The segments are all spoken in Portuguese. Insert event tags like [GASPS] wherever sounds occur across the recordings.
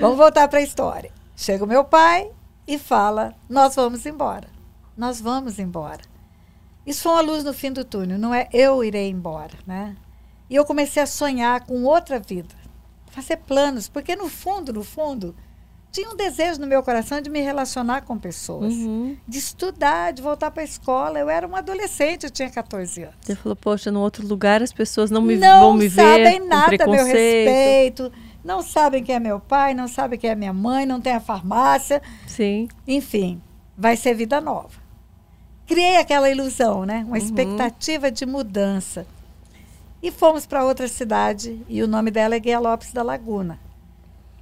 Vamos voltar para a história. Chega o meu pai e fala: Nós vamos embora. Nós vamos embora. Isso foi uma luz no fim do túnel, não é eu irei embora, né? E eu comecei a sonhar com outra vida, fazer planos, porque no fundo, no fundo, tinha um desejo no meu coração de me relacionar com pessoas, uhum. de estudar, de voltar para a escola. Eu era uma adolescente, eu tinha 14 anos. Você falou, poxa, no outro lugar as pessoas não me não vão me ver. Não sabem nada a meu respeito não sabem quem é meu pai, não sabem quem é minha mãe, não tem a farmácia. Sim. Enfim, vai ser vida nova. Criei aquela ilusão, né? Uma uhum. expectativa de mudança. E fomos para outra cidade e o nome dela é Guia Lopes da Laguna.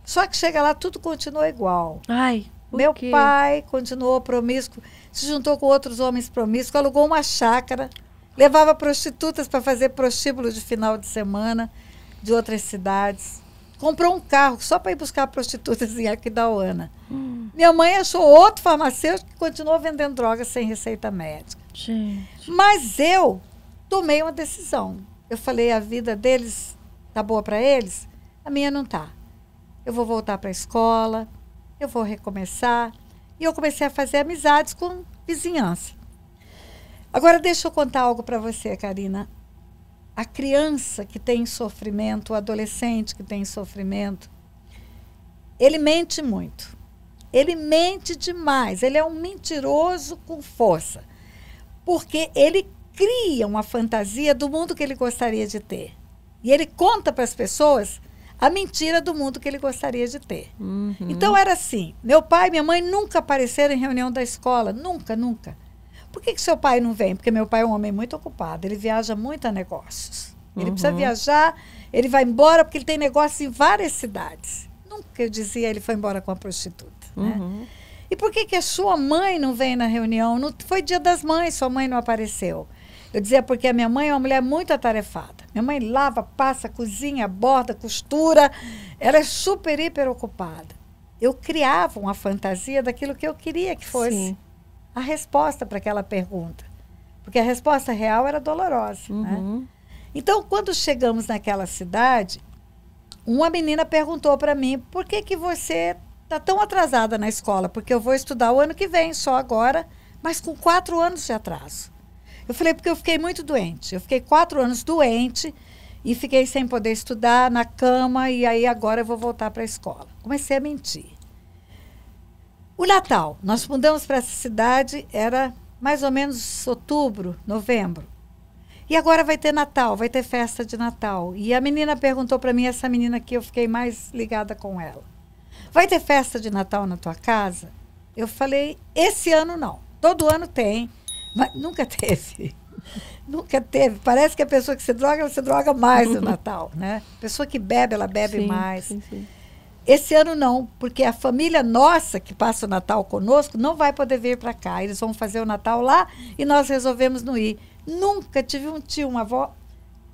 Só que chega lá, tudo continua igual. Ai, meu quê? pai continuou promíscuo, se juntou com outros homens promíscuos, alugou uma chácara, levava prostitutas para fazer prostíbulo de final de semana de outras cidades comprou um carro só para ir buscar prostitutas em Aquidauana. Hum. Minha mãe achou outro farmacêutico que continuou vendendo drogas sem receita médica. Gente. Mas eu tomei uma decisão. Eu falei, a vida deles tá boa para eles? A minha não tá. Eu vou voltar para a escola, eu vou recomeçar. E eu comecei a fazer amizades com vizinhança. Agora deixa eu contar algo para você, Karina a criança que tem sofrimento, o adolescente que tem sofrimento, ele mente muito. Ele mente demais. Ele é um mentiroso com força. Porque ele cria uma fantasia do mundo que ele gostaria de ter. E ele conta para as pessoas a mentira do mundo que ele gostaria de ter. Uhum. Então era assim: meu pai e minha mãe nunca apareceram em reunião da escola, nunca, nunca. Por que, que seu pai não vem? Porque meu pai é um homem muito ocupado, ele viaja muito a negócios. Ele uhum. precisa viajar, ele vai embora porque ele tem negócios em várias cidades. Nunca eu dizia ele foi embora com a prostituta. Né? Uhum. E por que, que a sua mãe não vem na reunião? Não, foi dia das mães, sua mãe não apareceu. Eu dizia porque a minha mãe é uma mulher muito atarefada. Minha mãe lava, passa, cozinha, borda, costura. Ela é super, hiper ocupada. Eu criava uma fantasia daquilo que eu queria que fosse. Sim a resposta para aquela pergunta. Porque a resposta real era dolorosa. Né? Uhum. Né? Então, quando chegamos naquela cidade, uma menina perguntou para mim: por que, que você está tão atrasada na escola? Porque eu vou estudar o ano que vem, só agora, mas com quatro anos de atraso. Eu falei: porque eu fiquei muito doente. Eu fiquei quatro anos doente e fiquei sem poder estudar, na cama, e aí agora eu vou voltar para a escola. Comecei a mentir. O Natal, nós mudamos para essa cidade, era mais ou menos outubro, novembro. E agora vai ter Natal, vai ter festa de Natal. E a menina perguntou para mim, essa menina aqui, eu fiquei mais ligada com ela. Vai ter festa de Natal na tua casa? Eu falei, esse ano não. Todo ano tem, mas nunca [LAUGHS] teve. nunca teve. Parece que a pessoa que se droga, ela se droga mais no [LAUGHS] Natal, né? A pessoa que bebe, ela bebe sim, mais. Sim, sim. Esse ano não, porque a família nossa que passa o Natal conosco não vai poder vir para cá. Eles vão fazer o Natal lá e nós resolvemos não ir. Nunca tive um tio, uma avó.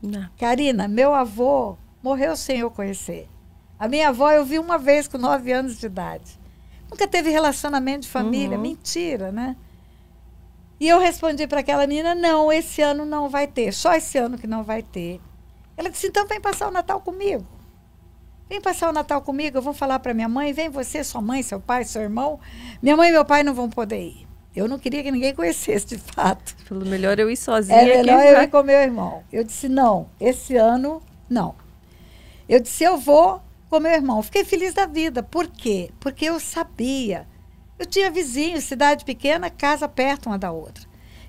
Não. Karina, meu avô morreu sem eu conhecer. A minha avó eu vi uma vez com nove anos de idade. Nunca teve relacionamento de família. Uhum. Mentira, né? E eu respondi para aquela menina: não, esse ano não vai ter. Só esse ano que não vai ter. Ela disse: então vem passar o Natal comigo. Vem passar o Natal comigo, eu vou falar para minha mãe, vem você, sua mãe, seu pai, seu irmão. Minha mãe e meu pai não vão poder ir. Eu não queria que ninguém [LAUGHS] conhecesse, de fato. Pelo melhor eu ir sozinha. É melhor né? eu ir com meu irmão. Eu disse, não, esse ano, não. Eu disse, eu vou com meu irmão. Fiquei feliz da vida. Por quê? Porque eu sabia. Eu tinha vizinhos, cidade pequena, casa perto uma da outra.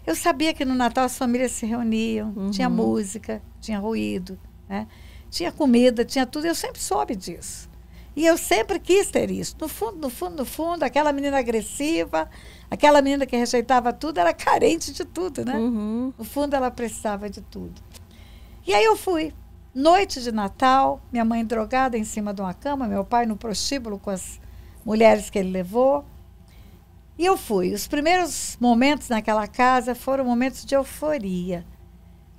Eu sabia que no Natal as famílias se reuniam, uhum. tinha música, tinha ruído, né? tinha comida, tinha tudo, eu sempre soube disso. E eu sempre quis ter isso. No fundo, no fundo, no fundo, aquela menina agressiva, aquela menina que rejeitava tudo, era carente de tudo, né? Uhum. No fundo, ela precisava de tudo. E aí eu fui. Noite de Natal, minha mãe drogada em cima de uma cama, meu pai no prostíbulo com as mulheres que ele levou. E eu fui. Os primeiros momentos naquela casa foram momentos de euforia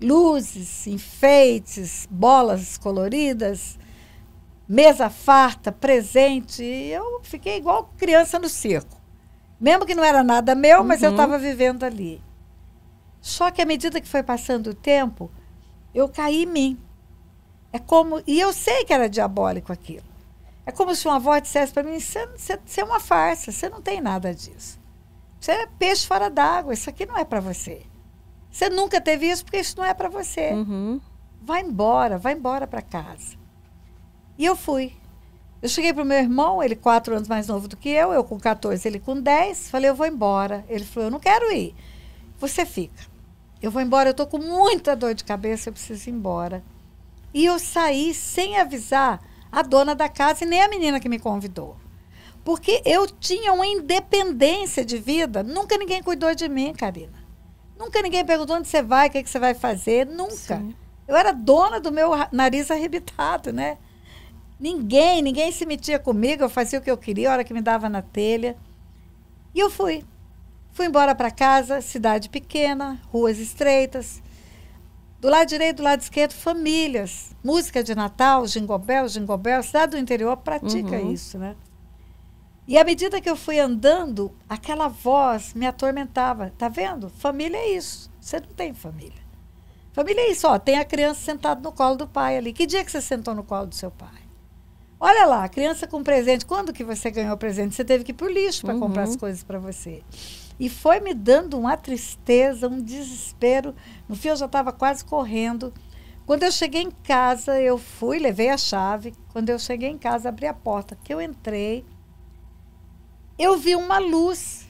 luzes, enfeites, bolas coloridas, mesa farta, presente. E eu fiquei igual criança no circo. Mesmo que não era nada meu, uhum. mas eu estava uhum. vivendo ali. Só que à medida que foi passando o tempo, eu caí em mim. É como, e eu sei que era diabólico aquilo. É como se uma avó dissesse para mim: você é uma farsa, você não tem nada disso. Você é peixe fora d'água, isso aqui não é para você. Você nunca teve isso porque isso não é para você. Uhum. Vai embora, vai embora para casa. E eu fui. Eu cheguei para o meu irmão, ele quatro anos mais novo do que eu, eu com 14, ele com 10. Falei, eu vou embora. Ele falou, eu não quero ir. Você fica. Eu vou embora, eu estou com muita dor de cabeça, eu preciso ir embora. E eu saí sem avisar a dona da casa e nem a menina que me convidou. Porque eu tinha uma independência de vida, nunca ninguém cuidou de mim, Karina. Nunca ninguém perguntou onde você vai, o que, é que você vai fazer. Nunca. Sim. Eu era dona do meu nariz arrebitado, né? Ninguém, ninguém se metia comigo. Eu fazia o que eu queria, a hora que me dava na telha. E eu fui. Fui embora para casa, cidade pequena, ruas estreitas. Do lado direito, do lado esquerdo, famílias. Música de Natal, Jingobel, Jingobel. Cidade do interior pratica uhum. isso, né? E à medida que eu fui andando, aquela voz me atormentava. Tá vendo? Família é isso. Você não tem família. Família é isso, ó. Tem a criança sentada no colo do pai ali. Que dia que você sentou no colo do seu pai? Olha lá, criança com presente. Quando que você ganhou o presente? Você teve que ir pro lixo para uhum. comprar as uhum. coisas para você. E foi me dando uma tristeza, um desespero. No fim, eu já estava quase correndo. Quando eu cheguei em casa, eu fui, levei a chave. Quando eu cheguei em casa, abri a porta, que eu entrei eu vi uma luz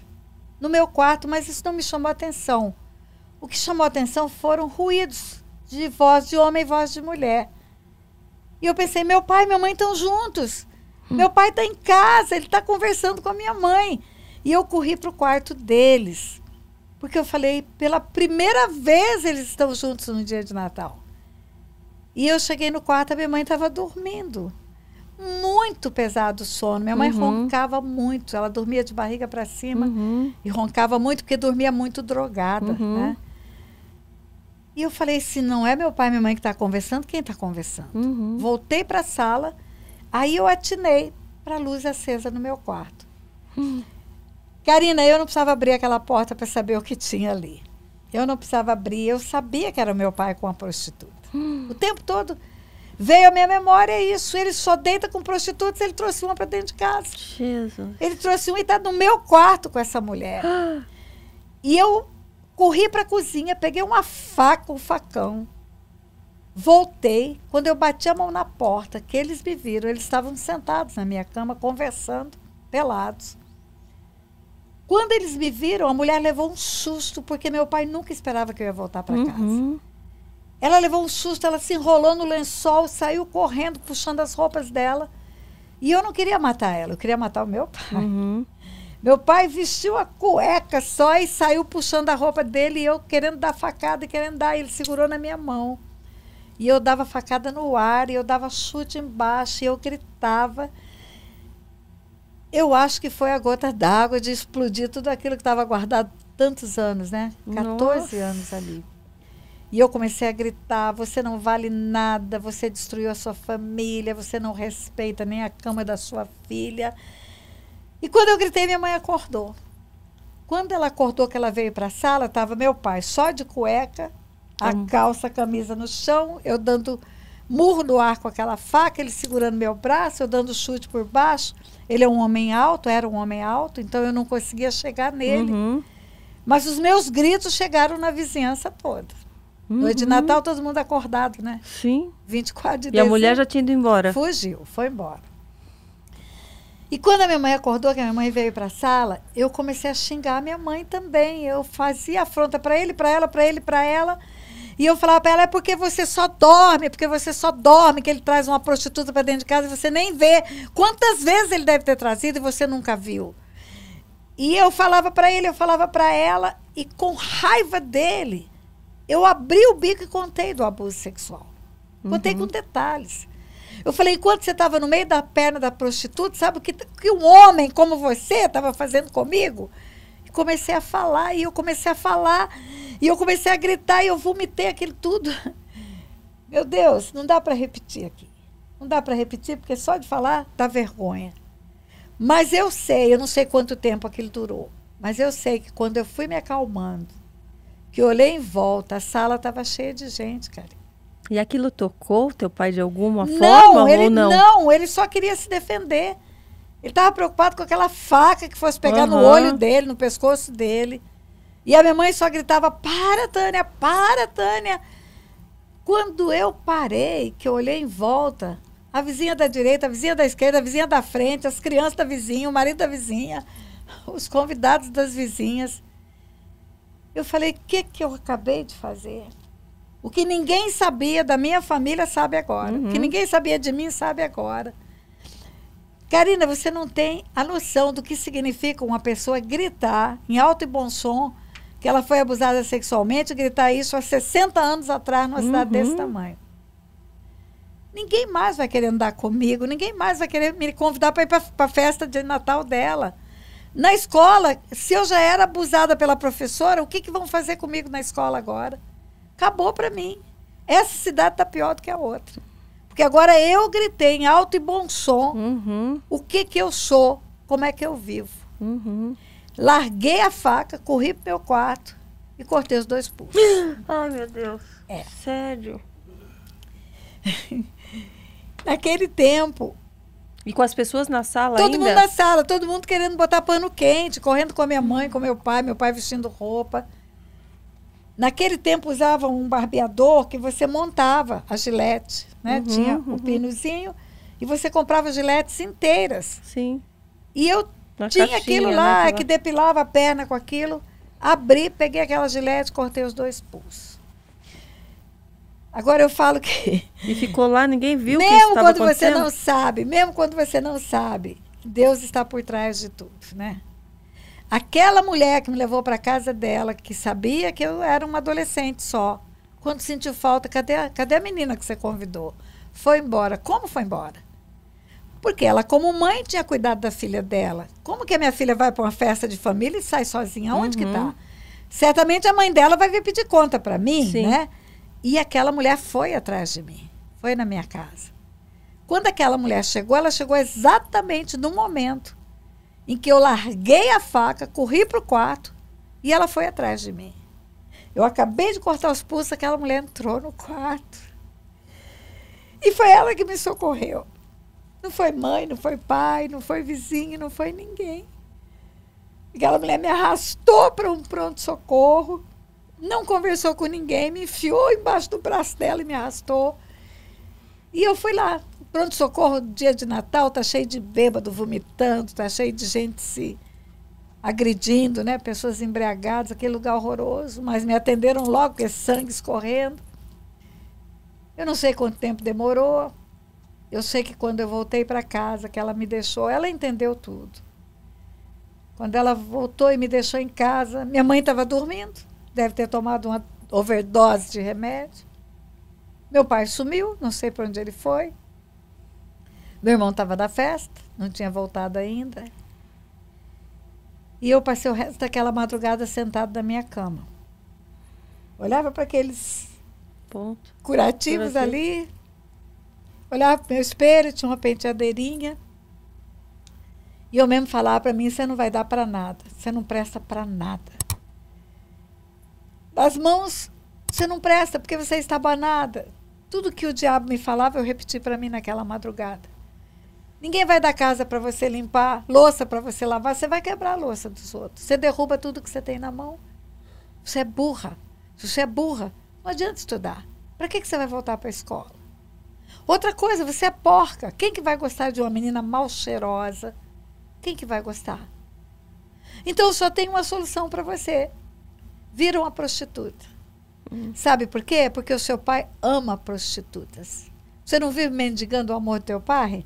no meu quarto, mas isso não me chamou atenção. O que chamou atenção foram ruídos de voz de homem e voz de mulher. E eu pensei, meu pai e minha mãe estão juntos. Hum. Meu pai está em casa, ele está conversando com a minha mãe. E eu corri para o quarto deles. Porque eu falei, pela primeira vez eles estão juntos no dia de Natal. E eu cheguei no quarto, a minha mãe estava dormindo muito pesado o sono. Minha mãe uhum. roncava muito, ela dormia de barriga para cima uhum. e roncava muito porque dormia muito drogada, uhum. né? E eu falei: se não é meu pai e minha mãe que está conversando, quem está conversando? Uhum. Voltei para a sala, aí eu atinei para a luz acesa no meu quarto. [LAUGHS] Karina, eu não precisava abrir aquela porta para saber o que tinha ali. Eu não precisava abrir, eu sabia que era meu pai com a prostituta. [GASPS] O tempo todo Veio à minha memória isso. Ele só deita com prostitutas, ele trouxe uma para dentro de casa. Jesus. Ele trouxe uma e está no meu quarto com essa mulher. Ah. E eu corri para a cozinha, peguei uma faca, um facão. Voltei. Quando eu bati a mão na porta, que eles me viram, eles estavam sentados na minha cama, conversando, pelados. Quando eles me viram, a mulher levou um susto, porque meu pai nunca esperava que eu ia voltar para uhum. casa. Ela levou um susto, ela se enrolou no lençol, saiu correndo, puxando as roupas dela. E eu não queria matar ela, eu queria matar o meu pai. Uhum. [LAUGHS] Meu pai vestiu a cueca só e saiu puxando a roupa dele e eu querendo dar facada, querendo dar. Ele segurou na minha mão. E eu dava facada no ar, e eu dava chute embaixo, e eu gritava. Eu acho que foi a gota d'água de explodir tudo aquilo que estava guardado tantos anos, né? 14 Nossa. anos ali. E eu comecei a gritar: você não vale nada, você destruiu a sua família, você não respeita nem a cama da sua filha. E quando eu gritei, minha mãe acordou. Quando ela acordou, que ela veio para a sala, estava meu pai só de cueca, a hum. calça, a camisa no chão, eu dando murro no ar com aquela faca, ele segurando meu braço, eu dando chute por baixo. Ele é um homem alto, era um homem alto, então eu não conseguia chegar nele. Uhum. Mas os meus gritos chegaram na vizinhança toda. Uhum. Noite de Natal, todo mundo acordado, né? Sim. 24 de e dezembro. E a mulher já tinha ido embora. Fugiu, foi embora. E quando a minha mãe acordou, que a minha mãe veio para a sala, eu comecei a xingar a minha mãe também. Eu fazia afronta para ele, para ela, para ele, para ela. E eu falava para ela: é porque você só dorme, porque você só dorme, que ele traz uma prostituta para dentro de casa e você nem vê. Quantas vezes ele deve ter trazido e você nunca viu? E eu falava para ele, eu falava para ela, e com raiva dele, eu abri o bico e contei do abuso sexual. Contei uhum. com detalhes. Eu falei, enquanto você estava no meio da perna da prostituta, sabe o que, que um homem como você estava fazendo comigo? E comecei a falar, e eu comecei a falar, e eu comecei a gritar, e eu vomitei aquilo tudo. [LAUGHS] Meu Deus, não dá para repetir aqui. Não dá para repetir, porque só de falar dá vergonha. Mas eu sei, eu não sei quanto tempo aquilo durou, mas eu sei que quando eu fui me acalmando, que olhei em volta, a sala estava cheia de gente, cara. E aquilo tocou teu pai de alguma não, forma ele, ou não? Não, ele só queria se defender. Ele estava preocupado com aquela faca que fosse pegar uhum. no olho dele, no pescoço dele. E a minha mãe só gritava: Para, Tânia, para, Tânia. Quando eu parei, que eu olhei em volta, a vizinha da direita, a vizinha da esquerda, a vizinha da frente, as crianças da vizinha, o marido da vizinha, os convidados das vizinhas. Eu falei, o que, que eu acabei de fazer? O que ninguém sabia da minha família sabe agora. Uhum. O que uhum. ninguém sabia de mim sabe agora. Karina, você não tem a noção do que significa uma pessoa gritar em alto e bom som que ela foi abusada sexualmente, gritar isso há 60 anos atrás numa uhum. cidade desse tamanho. Ninguém mais vai querer andar comigo, ninguém mais vai querer me convidar para ir para a festa de Natal dela. Na escola, se eu já era abusada pela professora, o que, que vão fazer comigo na escola agora? Acabou para mim. Essa cidade tá pior do que a outra. Porque agora eu gritei em alto e bom som uhum. o que, que eu sou, como é que eu vivo. Uhum. Larguei a faca, corri pro meu quarto e cortei os dois pulsos. [GASPS] Ai, meu Deus. É. Sério. [LAUGHS] Naquele tempo, e com as pessoas na sala todo ainda? Todo mundo na sala, todo mundo querendo botar pano quente, correndo com a minha mãe, com meu pai, meu pai vestindo roupa. Naquele tempo usavam um barbeador que você montava a gilete, né? Uhum, Tinha o um uhum. pinozinho e você comprava giletes inteiras. Sim. E eu na tinha caixinha, aquilo né, lá né? que depilava a perna com aquilo. Abri, peguei aquela gilete, cortei os dois pulsos. Agora eu falo que. E ficou lá, ninguém viu. Mesmo quando você não sabe, mesmo quando você não sabe, Deus está por trás de tudo, né? Aquela mulher que me levou para casa dela, que sabia que eu era uma adolescente só, quando sentiu falta, cadê a, cadê a menina que você convidou? Foi embora. Como foi embora? Porque ela, como mãe, tinha cuidado da filha dela. Como que a minha filha vai para uma festa de família e sai sozinha? Onde uhum. que está? Certamente a mãe dela vai vir pedir conta para mim, Sim. né? E aquela mulher foi atrás de mim, foi na minha casa. Quando aquela mulher chegou, ela chegou exatamente no momento em que eu larguei a faca, corri para o quarto e ela foi atrás de mim. Eu acabei de cortar os pulsos, aquela mulher entrou no quarto. E foi ela que me socorreu. Não foi mãe, não foi pai, não foi vizinho, não foi ninguém. Aquela mulher me arrastou para um pronto-socorro não conversou com ninguém, me enfiou embaixo do braço dela e me arrastou. E eu fui lá, pronto-socorro, dia de Natal, tá cheio de bêbado vomitando, tá cheio de gente se agredindo, né? Pessoas embriagadas, aquele lugar horroroso, mas me atenderam logo, porque sangue escorrendo. Eu não sei quanto tempo demorou. Eu sei que quando eu voltei para casa, que ela me deixou, ela entendeu tudo. Quando ela voltou e me deixou em casa, minha mãe estava dormindo deve ter tomado uma overdose de remédio. Meu pai sumiu, não sei para onde ele foi. Meu irmão estava da festa, não tinha voltado ainda. E eu passei o resto daquela madrugada sentado na minha cama. Olhava para aqueles Ponto. curativos Curativo. ali. Olhava para o meu espelho, tinha uma penteadeirinha. E eu mesmo falava para mim: você não vai dar para nada, você não presta para nada. As mãos, você não presta porque você está banada. Tudo que o diabo me falava, eu repeti para mim naquela madrugada. Ninguém vai dar casa para você limpar, louça para você lavar, você vai quebrar a louça dos outros. Você derruba tudo que você tem na mão. Você é burra. Se você é burra, não adianta estudar. Para que, que você vai voltar para a escola? Outra coisa, você é porca. Quem que vai gostar de uma menina mal cheirosa? Quem que vai gostar? Então só tem uma solução para você vira uma prostituta. Hum. Sabe por quê? Porque o seu pai ama prostitutas. Você não vive mendigando o amor do teu pai?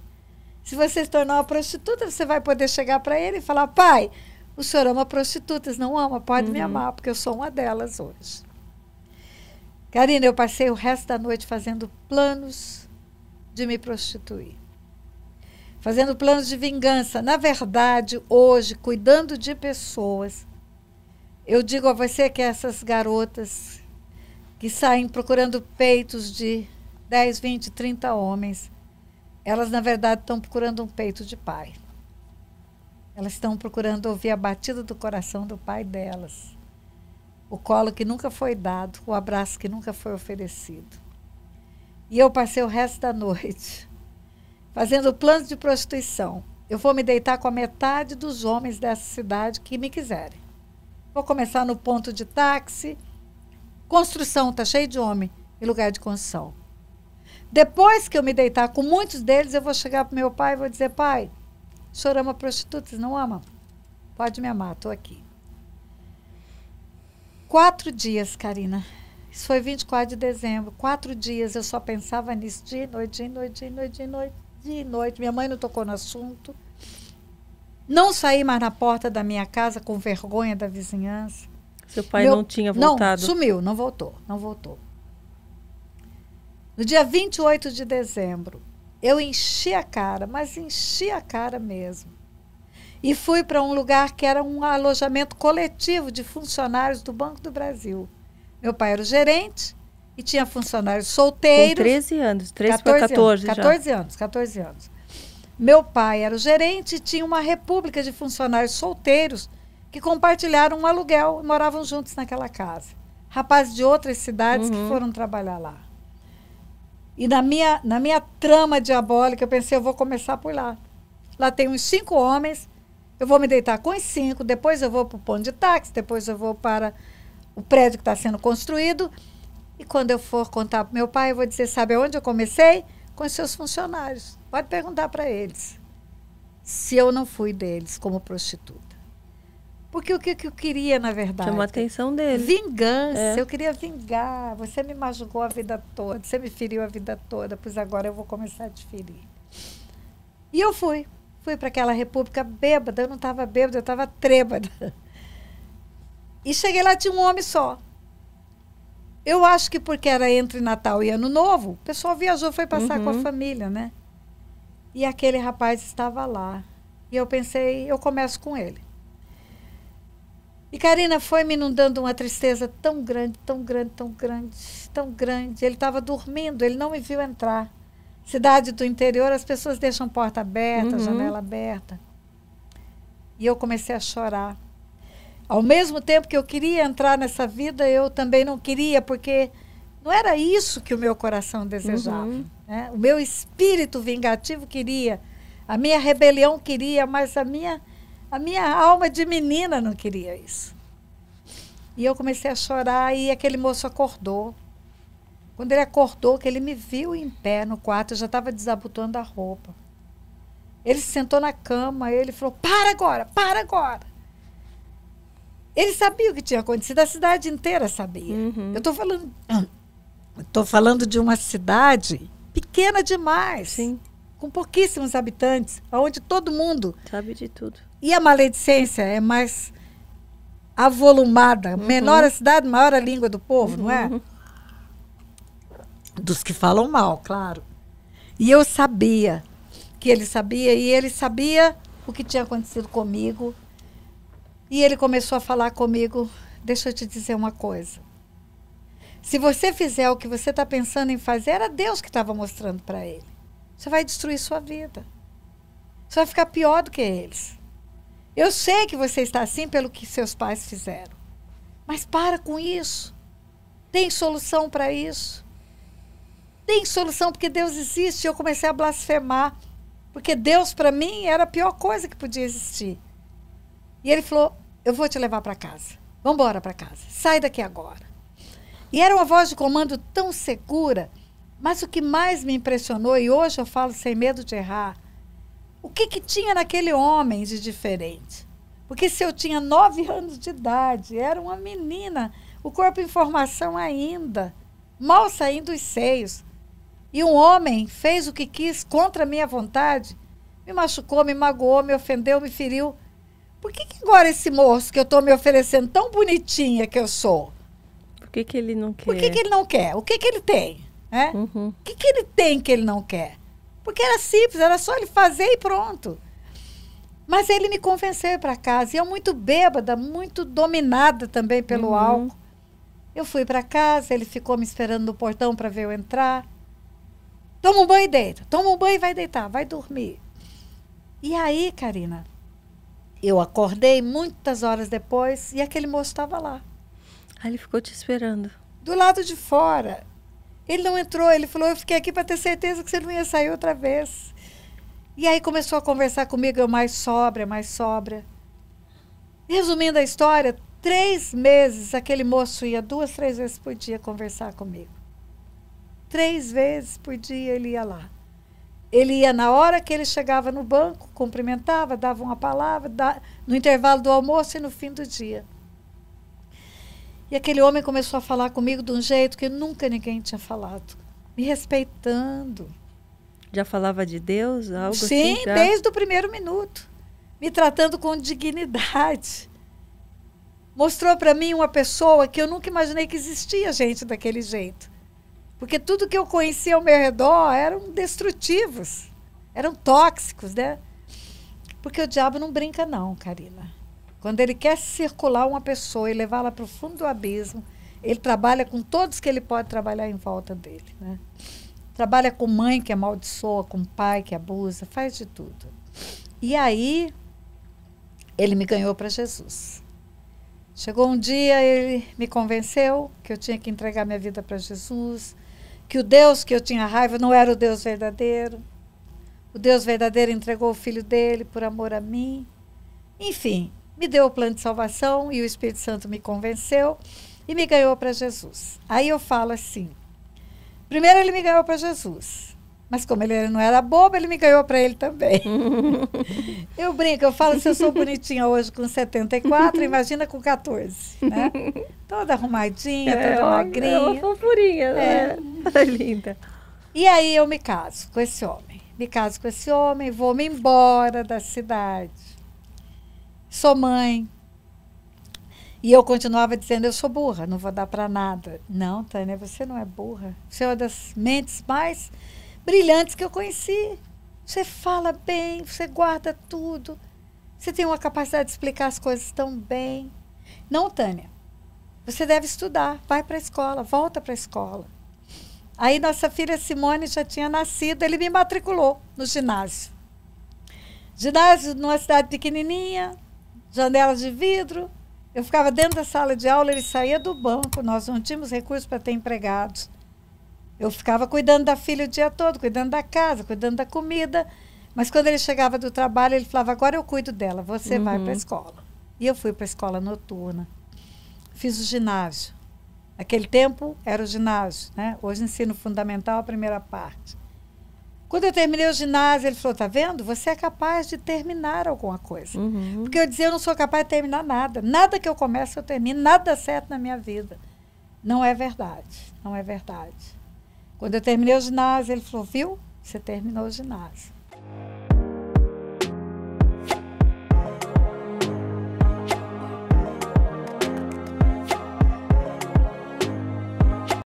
Se você se tornar uma prostituta, você vai poder chegar para ele e falar: pai, o senhor ama prostitutas, não ama, pode uhum. me amar, porque eu sou uma delas hoje. Karina, eu passei o resto da noite fazendo planos de me prostituir. Fazendo planos de vingança. Na verdade, hoje, cuidando de pessoas eu digo a você que essas garotas que saem procurando peitos de 10, 20, 30 homens, elas na verdade estão procurando um peito de pai. Elas estão procurando ouvir a batida do coração do pai delas. O colo que nunca foi dado, o abraço que nunca foi oferecido. E eu passei o resto da noite [LAUGHS] fazendo planos de prostituição. Eu vou me deitar com a metade dos homens dessa cidade que me quiserem. Vou começar no ponto de táxi. Construção, tá cheio de homem e lugar de construção. Depois que eu me deitar com muitos deles, eu vou chegar pro meu pai e vou dizer: pai, chorama prostitutas, não ama? Pode me amar, tô aqui. Quatro dias, Karina. Isso foi 24 de dezembro. Quatro dias eu só pensava nisso, noite, dia e noite, dia e noite, dia e noite, dia e noite. Minha mãe não tocou no assunto. Não saí mais na porta da minha casa com vergonha da vizinhança. Seu pai Meu, não tinha voltado? Não, sumiu, não voltou, não voltou. No dia 28 de dezembro, eu enchi a cara, mas enchi a cara mesmo. E fui para um lugar que era um alojamento coletivo de funcionários do Banco do Brasil. Meu pai era o gerente e tinha funcionários solteiros. Com 13 anos, 13 14 para 14 anos, 14 já. anos, 14 anos. Meu pai era o gerente e tinha uma república de funcionários solteiros que compartilharam um aluguel e moravam juntos naquela casa. Rapazes de outras cidades uhum. que foram trabalhar lá. E na minha, na minha trama diabólica, eu pensei, eu vou começar por lá. Lá tem uns cinco homens, eu vou me deitar com os cinco, depois eu vou para o ponto de táxi, depois eu vou para o prédio que está sendo construído. E quando eu for contar para meu pai, eu vou dizer, sabe onde eu comecei? Com os seus funcionários. Pode perguntar para eles se eu não fui deles como prostituta. Porque o que, que eu queria, na verdade? Chamou a atenção dele. Vingança. É. Eu queria vingar. Você me machucou a vida toda, você me feriu a vida toda, pois agora eu vou começar a te ferir. E eu fui. Fui para aquela república bêbada. Eu não estava bêbada, eu estava trêbada. E cheguei lá, tinha um homem só. Eu acho que porque era entre Natal e Ano Novo, o pessoal viajou, foi passar uhum. com a uhum. família, né? E aquele rapaz estava lá. E eu pensei, eu começo com ele. E Karina foi me inundando uma tristeza tão grande, tão grande, tão grande, tão grande. Ele estava dormindo, ele não me viu entrar. Cidade do interior, as pessoas deixam porta aberta, uhum. janela aberta. E eu comecei a chorar. Ao mesmo tempo que eu queria entrar nessa vida, eu também não queria, porque não era isso que o meu coração desejava. Uhum. Né? O meu espírito vingativo queria, a minha rebelião queria, mas a minha, a minha alma de menina não queria isso. E eu comecei a chorar e aquele moço acordou. Quando ele acordou, que ele me viu em pé no quarto, eu já estava desabotoando a roupa. Ele se sentou na cama, ele falou: "Para agora, para agora". Ele sabia o que tinha acontecido, a cidade inteira sabia. Uhum. Eu estou falando Estou falando de uma cidade pequena demais. Sim. Com pouquíssimos habitantes, onde todo mundo. Sabe de tudo. E a maledicência é mais avolumada. Uhum. Menor a cidade, maior a língua do povo, uhum. não é? Uhum. Dos que falam mal, claro. E eu sabia que ele sabia, e ele sabia o que tinha acontecido comigo. E ele começou a falar comigo: deixa eu te dizer uma coisa. Se você fizer o que você está pensando em fazer, era Deus que estava mostrando para ele. Você vai destruir sua vida. Você vai ficar pior do que eles. Eu sei que você está assim pelo que seus pais fizeram. Mas para com isso. Tem solução para isso. Tem solução porque Deus existe. Eu comecei a blasfemar. Porque Deus, para mim, era a pior coisa que podia existir. E ele falou: Eu vou te levar para casa. Vamos embora para casa. Sai daqui agora. E era uma voz de comando tão segura. Mas o que mais me impressionou, e hoje eu falo sem medo de errar, o que, que tinha naquele homem de diferente? Porque se eu tinha nove anos de idade, era uma menina, o corpo em formação ainda, mal saindo os seios, e um homem fez o que quis contra a minha vontade, me machucou, me magoou, me ofendeu, me feriu. Por que, que agora esse moço que eu estou me oferecendo tão bonitinha que eu sou? que, que ele não quer? Por que, que ele não quer? O que, que ele tem? É? Uhum. O que, que ele tem que ele não quer? Porque era simples, era só ele fazer e pronto. Mas ele me convenceu para casa. E eu muito bêbada, muito dominada também pelo uhum. álcool. Eu fui para casa, ele ficou me esperando no portão para ver eu entrar. Toma um banho e deita. Toma um banho e vai deitar, vai dormir. E aí, Karina, eu acordei muitas horas depois e aquele moço estava lá. Aí ele ficou te esperando. Do lado de fora. Ele não entrou, ele falou: Eu fiquei aqui para ter certeza que você não ia sair outra vez. E aí começou a conversar comigo, eu mais sobra, mais sobra. Resumindo a história, três meses aquele moço ia duas, três vezes por dia conversar comigo. Três vezes por dia ele ia lá. Ele ia na hora que ele chegava no banco, cumprimentava, dava uma palavra, no intervalo do almoço e no fim do dia. E aquele homem começou a falar comigo de um jeito que nunca ninguém tinha falado, me respeitando. Já falava de Deus? Algo assim, Sim, assim, já... desde o primeiro minuto. Me tratando com dignidade. Mostrou para mim uma pessoa que eu nunca imaginei que existia gente daquele jeito. Porque tudo que eu conhecia ao meu redor eram destrutivos, eram tóxicos, né? Porque o diabo não brinca, não, Karina. Quando ele quer circular uma pessoa e levá-la para o fundo do abismo, ele trabalha com todos que ele pode trabalhar em volta dele. Né? Trabalha com mãe que amaldiçoa, com pai que abusa, faz de tudo. E aí, ele me ganhou para Jesus. Chegou um dia, ele me convenceu que eu tinha que entregar minha vida para Jesus, que o Deus que eu tinha raiva não era o Deus verdadeiro. O Deus verdadeiro entregou o filho dele por amor a mim. Enfim, me deu o plano de salvação e o Espírito Santo me convenceu e me ganhou para Jesus. Aí eu falo assim: primeiro ele me ganhou para Jesus, mas como ele não era bobo, ele me ganhou para ele também. [LAUGHS] eu brinco, eu falo: se eu sou bonitinha hoje com 74, imagina com 14, né? Toda arrumadinha, é, toda magrinha. uma fofurinha, né? É linda. E aí eu me caso com esse homem. Me caso com esse homem, vou-me embora da cidade sou mãe. E eu continuava dizendo, eu sou burra, não vou dar para nada. Não, Tânia, você não é burra. Você é uma das mentes mais brilhantes que eu conheci. Você fala bem, você guarda tudo. Você tem uma capacidade de explicar as coisas tão bem. Não, Tânia. Você deve estudar, vai para a escola, volta para a escola. Aí nossa filha Simone já tinha nascido, ele me matriculou no ginásio. Ginásio numa cidade pequenininha, janelas de vidro. Eu ficava dentro da sala de aula, ele saía do banco, nós não tínhamos recursos para ter empregados. Eu ficava cuidando da filha o dia todo, cuidando da casa, cuidando da comida. Mas quando ele chegava do trabalho, ele falava: Agora eu cuido dela, você uhum. vai para a escola. E eu fui para a escola noturna. Fiz o ginásio. Naquele tempo era o ginásio, né? Hoje ensino fundamental, a primeira parte. Quando eu terminei o ginásio, ele falou: tá vendo? Você é capaz de terminar alguma coisa. Uhum. Porque eu dizia: eu não sou capaz de terminar nada. Nada que eu começo, eu termino. Nada dá certo na minha vida. Não é verdade. Não é verdade. Quando eu terminei o ginásio, ele falou: viu? Você terminou o ginásio.